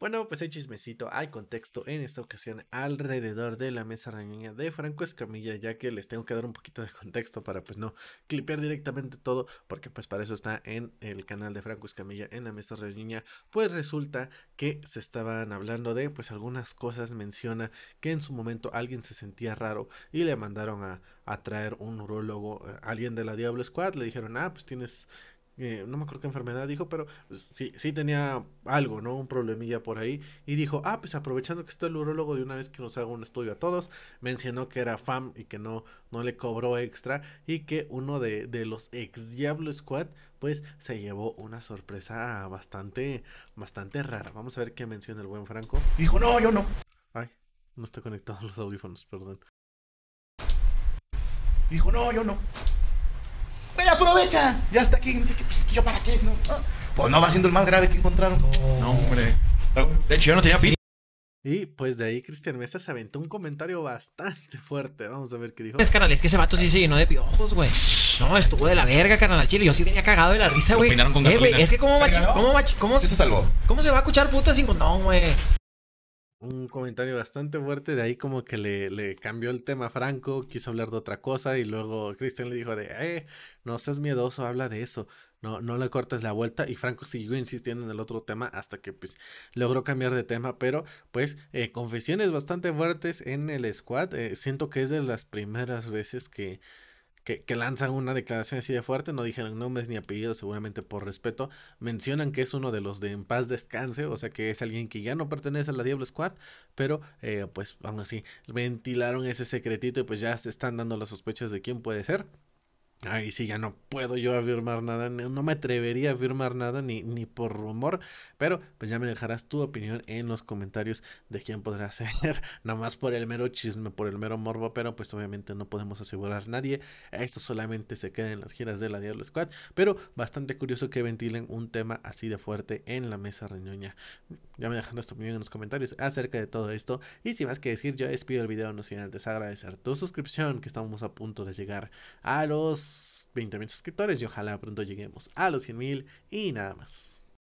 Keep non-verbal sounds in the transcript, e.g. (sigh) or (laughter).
Bueno, pues hay chismecito, hay contexto en esta ocasión alrededor de la mesa reñida de Franco Escamilla, ya que les tengo que dar un poquito de contexto para pues no clipear directamente todo, porque pues para eso está en el canal de Franco Escamilla en la mesa reñida. Pues resulta que se estaban hablando de pues algunas cosas, menciona que en su momento alguien se sentía raro y le mandaron a, a traer un urólogo, eh, alguien de la Diablo Squad, le dijeron, ah, pues tienes eh, no me acuerdo qué enfermedad dijo, pero sí, sí tenía algo, ¿no? Un problemilla por ahí. Y dijo, ah, pues aprovechando que está el urologo de una vez que nos haga un estudio a todos, mencionó que era FAM y que no, no le cobró extra y que uno de, los ex Diablo Squad pues se llevó una sorpresa bastante, bastante rara. Vamos a ver qué menciona el buen Franco. dijo, no, yo no. Ay, no está conectado los audífonos, perdón. dijo, no, yo no aprovecha. Ya está aquí, no sé qué, pues yo para qué, ¿no? Ah, pues no va siendo el más grave que encontraron. No, hombre. De hecho, yo no tenía pinta. Y pues de ahí Cristian Mesa se aventó un comentario bastante fuerte. Vamos a ver qué dijo. Es canal, es que ese vato sí se llenó de piojos, güey. No, estuvo de la verga, canal chile. Yo sí tenía cagado de la risa, güey. Eh, es que como machi, como cómo, se salvó. ¿Cómo se va a escuchar puta sin no, güey? un comentario bastante fuerte, de ahí como que le, le, cambió el tema a Franco, quiso hablar de otra cosa y luego Cristian le dijo de, eh, no seas miedoso, habla de eso, no, no le cortes la vuelta y Franco siguió insistiendo en el otro tema hasta que pues logró cambiar de tema, pero pues eh, confesiones bastante fuertes en el squad, eh, siento que es de las primeras veces que que, lanzan una declaración así de fuerte, no dijeron nombres ni apellidos, seguramente por respeto, mencionan que es uno de los de En Paz Descanse, o sea que es alguien que ya no pertenece a la Diablo Squad, pero eh, pues aún así ventilaron ese secretito y pues ya se están dando las sospechas de quién puede ser ay sí, ya no puedo yo afirmar nada, no me atrevería a afirmar nada ni, ni por rumor, pero pues ya me dejarás tu opinión en los comentarios de quién podrá (laughs) ser, nada más por el mero chisme, por el mero morbo, pero pues obviamente no podemos asegurar a nadie, esto solamente se queda en las giras de la Diablo Squad, pero bastante curioso que ventilen un tema así de fuerte en la mesa reñoña. Ya me dejarás tu opinión en los comentarios acerca de todo esto, y sin más que decir, yo despido el video, no sin antes agradecer tu suscripción, que estamos a punto de llegar a los 20.000 suscriptores y ojalá pronto lleguemos a los 100.000 y nada más.